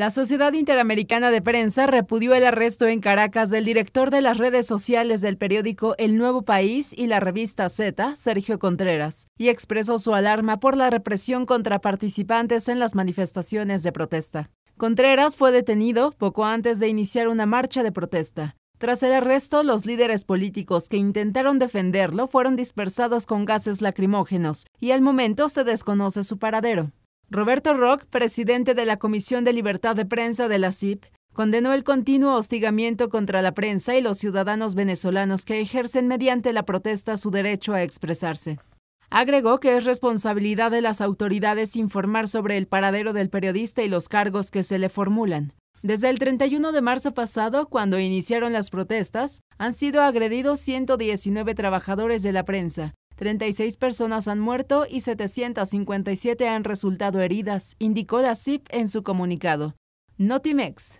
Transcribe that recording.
La Sociedad Interamericana de Prensa repudió el arresto en Caracas del director de las redes sociales del periódico El Nuevo País y la revista Z, Sergio Contreras, y expresó su alarma por la represión contra participantes en las manifestaciones de protesta. Contreras fue detenido poco antes de iniciar una marcha de protesta. Tras el arresto, los líderes políticos que intentaron defenderlo fueron dispersados con gases lacrimógenos y al momento se desconoce su paradero. Roberto Rock, presidente de la Comisión de Libertad de Prensa de la CIP, condenó el continuo hostigamiento contra la prensa y los ciudadanos venezolanos que ejercen mediante la protesta su derecho a expresarse. Agregó que es responsabilidad de las autoridades informar sobre el paradero del periodista y los cargos que se le formulan. Desde el 31 de marzo pasado, cuando iniciaron las protestas, han sido agredidos 119 trabajadores de la prensa, 36 personas han muerto y 757 han resultado heridas, indicó la CIP en su comunicado. Notimex